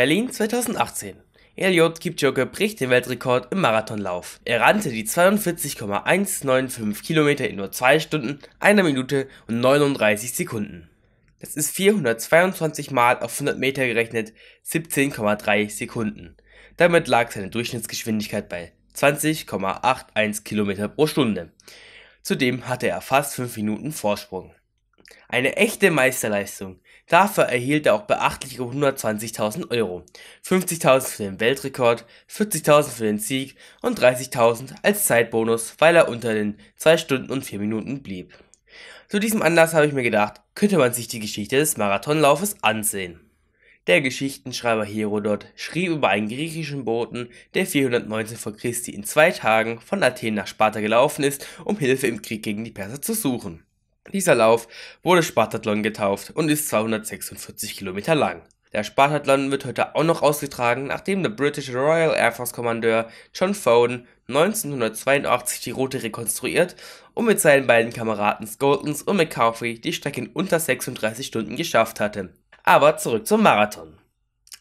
Berlin 2018 Eliud Kipchoge bricht den Weltrekord im Marathonlauf. Er rannte die 42,195 Kilometer in nur 2 Stunden, 1 Minute und 39 Sekunden. Das ist 422 mal auf 100 Meter gerechnet 17,3 Sekunden. Damit lag seine Durchschnittsgeschwindigkeit bei 20,81 Kilometer pro Stunde. Zudem hatte er fast 5 Minuten Vorsprung. Eine echte Meisterleistung. Dafür erhielt er auch beachtliche 120.000 Euro, 50.000 für den Weltrekord, 40.000 für den Sieg und 30.000 als Zeitbonus, weil er unter den 2 Stunden und 4 Minuten blieb. Zu diesem Anlass habe ich mir gedacht, könnte man sich die Geschichte des Marathonlaufes ansehen. Der Geschichtenschreiber Herodot schrieb über einen griechischen Boten, der 419 vor Christi in zwei Tagen von Athen nach Sparta gelaufen ist, um Hilfe im Krieg gegen die Perser zu suchen. Dieser Lauf wurde Spartathlon getauft und ist 246 Kilometer lang. Der Spartathlon wird heute auch noch ausgetragen, nachdem der britische Royal Air Force Kommandeur John Foden 1982 die Route rekonstruiert und mit seinen beiden Kameraden Scoltons und McCarthy die Strecke in unter 36 Stunden geschafft hatte. Aber zurück zum Marathon.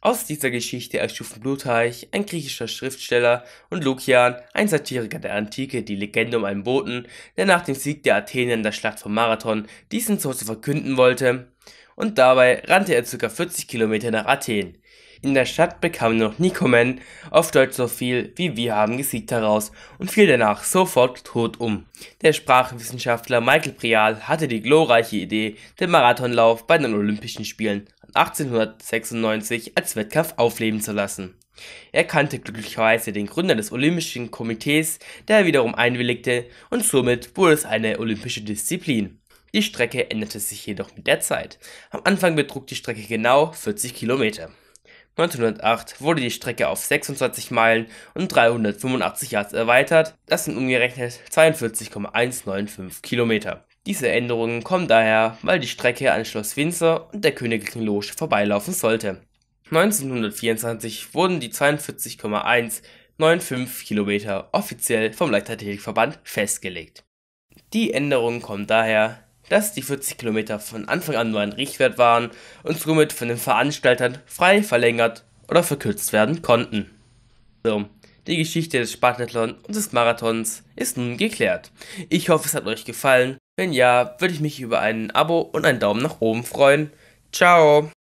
Aus dieser Geschichte erschufen Plutarch, ein griechischer Schriftsteller, und Lukian, ein Satiriker der Antike, die Legende um einen Boten, der nach dem Sieg der Athener in der Schlacht von Marathon diesen so zu verkünden wollte. Und dabei rannte er ca. 40 Kilometer nach Athen. In der Stadt bekam noch Nikomen, auf Deutsch so viel wie wir haben gesiegt heraus und fiel danach sofort tot um. Der Sprachwissenschaftler Michael Prial hatte die glorreiche Idee, den Marathonlauf bei den Olympischen Spielen 1896 als Wettkampf aufleben zu lassen. Er kannte glücklicherweise den Gründer des Olympischen Komitees, der wiederum einwilligte, und somit wurde es eine olympische Disziplin. Die Strecke änderte sich jedoch mit der Zeit. Am Anfang betrug die Strecke genau 40 Kilometer. 1908 wurde die Strecke auf 26 Meilen und 385 Yards erweitert, das sind umgerechnet 42,195 Kilometer. Diese Änderungen kommen daher, weil die Strecke an Schloss Windsor und der Königlichen Loge vorbeilaufen sollte. 1924 wurden die 42,195 Kilometer offiziell vom Leichtathletikverband festgelegt. Die Änderungen kommen daher, dass die 40 Kilometer von Anfang an nur ein Richtwert waren und somit von den Veranstaltern frei verlängert oder verkürzt werden konnten. So, die Geschichte des Spartathlon und des Marathons ist nun geklärt. Ich hoffe, es hat euch gefallen. Wenn ja, würde ich mich über ein Abo und einen Daumen nach oben freuen. Ciao!